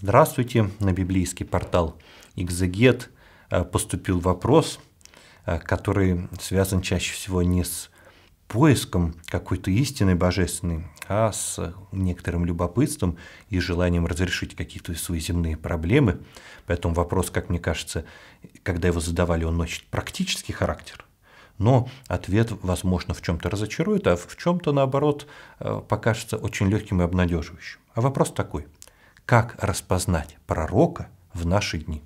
Здравствуйте, на библейский портал Exeget э, поступил вопрос, э, который связан чаще всего не с поиском какой-то истины божественной, а с некоторым любопытством и желанием разрешить какие-то свои земные проблемы. Поэтому вопрос, как мне кажется, когда его задавали, он носит практический характер. Но ответ, возможно, в чем-то разочарует, а в чем-то, наоборот, э, покажется очень легким и обнадеживающим. А вопрос такой – как распознать пророка в наши дни.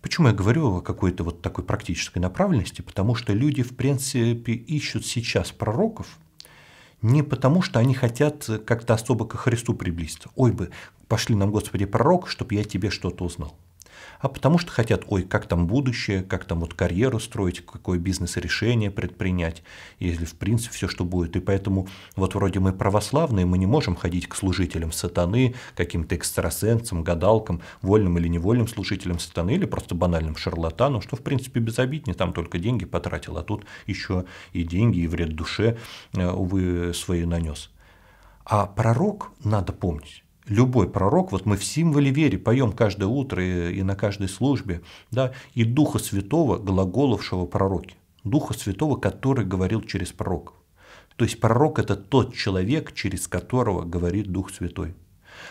Почему я говорю о какой-то вот такой практической направленности? Потому что люди, в принципе, ищут сейчас пророков не потому, что они хотят как-то особо ко Христу приблизиться. Ой бы, пошли нам, Господи, пророк, чтобы я тебе что-то узнал а потому что хотят, ой, как там будущее, как там вот карьеру строить, какое бизнес-решение предпринять, если в принципе все, что будет. И поэтому вот вроде мы православные, мы не можем ходить к служителям сатаны, каким-то экстрасенсам, гадалкам, вольным или невольным служителям сатаны, или просто банальным шарлатанам, что в принципе безобиднее, там только деньги потратил, а тут еще и деньги, и вред душе, э, увы, свои нанес. А пророк, надо помнить, любой пророк, вот мы в символе веры поем каждое утро и, на каждой службе, да, и Духа Святого, глаголовшего пророки, Духа Святого, который говорил через пророков. То есть пророк – это тот человек, через которого говорит Дух Святой.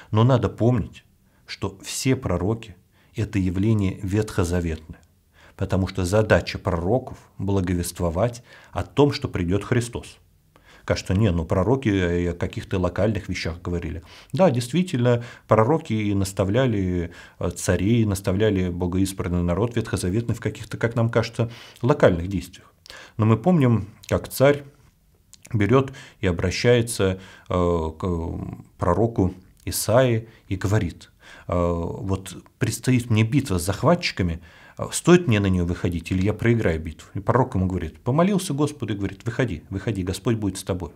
Но надо помнить, что все пророки – это явление ветхозаветное, потому что задача пророков – благовествовать о том, что придет Христос – кажется, не, ну пророки э, о каких-то локальных вещах говорили. Да, действительно, пророки наставляли э, царей, наставляли богоизбранный народ ветхозаветный в каких-то, как нам кажется, локальных действиях. Но мы помним, как царь берет и обращается э, к пророку Исаи и говорит, вот предстоит мне битва с захватчиками, «А стоит мне на нее выходить, или я проиграю битву. И пророк ему говорит, помолился Господу и говорит, выходи, выходи, Господь будет с тобой.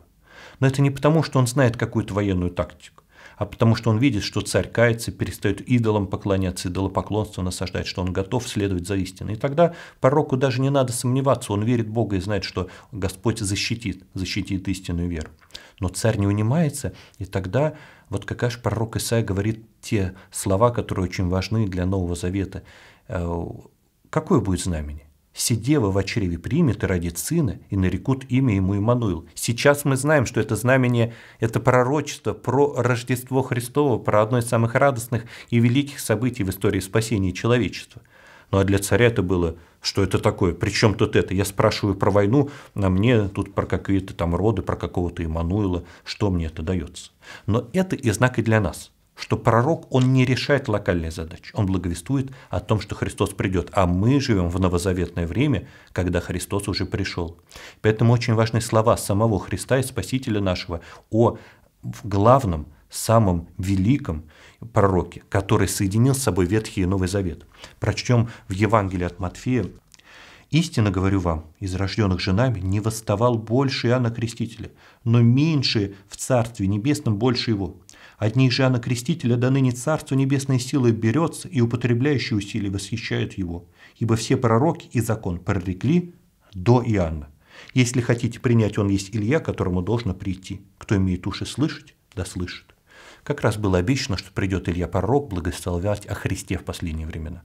Но это не потому, что он знает какую-то военную тактику, а потому что он видит, что царь кается, перестает идолам поклоняться, идолопоклонство насаждать, что он готов следовать за истиной. И тогда пророку даже не надо сомневаться, он верит Бога и знает, что Господь защитит, защитит истинную веру. Но царь не унимается, и тогда вот как аж пророк Исаия говорит те слова, которые очень важны для Нового Завета. Э, Какое будет знамение? Сидева в очреве примет и родит сына, и нарекут имя ему Имануил. Сейчас мы знаем, что это знамение, это пророчество про Рождество Христово, про одно из самых радостных и великих событий в истории спасения человечества. Ну а для царя это было, что это такое, причем тут это, я спрашиваю про войну, а мне тут про какие-то там роды, про какого-то Имануила, что мне это дается. Но это и знак и для нас – что пророк, он не решает локальные задачи, он благовествует о том, что Христос придет, а мы живем в новозаветное время, когда Христос уже пришел. Поэтому очень важны слова самого Христа и Спасителя нашего о главном, самом великом пророке, который соединил с собой Ветхий и Новый Завет. Прочтем в Евангелии от Матфея Истинно говорю вам, из рожденных женами не восставал больше Иоанна Крестителя, но меньше в Царстве Небесном больше его. Одни же Иоанна Крестителя до ныне Царству Небесной силы берется, и употребляющие усилия восхищают его, ибо все пророки и закон прорекли до Иоанна. Если хотите принять, он есть Илья, которому должно прийти. Кто имеет уши слышать, да слышит. Как раз было обещано, что придет Илья Пророк благословлять о Христе в последние времена.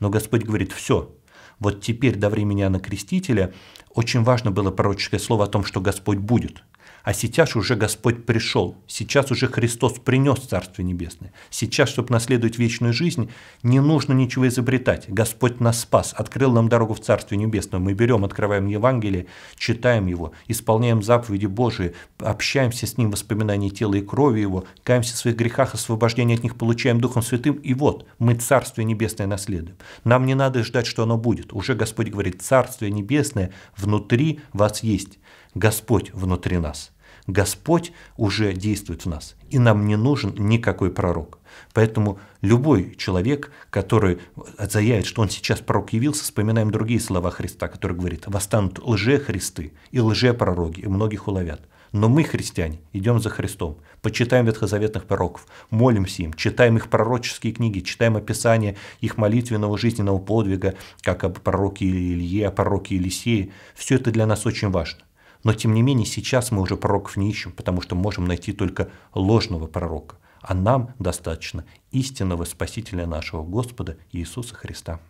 Но Господь говорит, все, вот теперь до времени Анна Крестителя очень важно было пророческое слово о том, что Господь будет – а сейчас уже Господь пришел, сейчас уже Христос принес Царство Небесное. Сейчас, чтобы наследовать вечную жизнь, не нужно ничего изобретать. Господь нас спас, открыл нам дорогу в Царство Небесное. Мы берем, открываем Евангелие, читаем его, исполняем заповеди Божии, общаемся с Ним в воспоминании тела и крови Его, каемся в своих грехах, освобождение от них получаем Духом Святым, и вот мы Царство Небесное наследуем. Нам не надо ждать, что оно будет. Уже Господь говорит, Царство Небесное внутри вас есть. Господь внутри нас. Господь уже действует в нас, и нам не нужен никакой пророк. Поэтому любой человек, который заявит, что он сейчас пророк явился, вспоминаем другие слова Христа, который говорит, восстанут лже-христы и лже-пророки, и многих уловят. Но мы, христиане, идем за Христом, почитаем ветхозаветных пророков, молимся им, читаем их пророческие книги, читаем описание их молитвенного жизненного подвига, как о пророке Илье, о пророке Елисее. Все это для нас очень важно. Но тем не менее сейчас мы уже пророков не ищем, потому что можем найти только ложного пророка. А нам достаточно истинного Спасителя нашего Господа Иисуса Христа.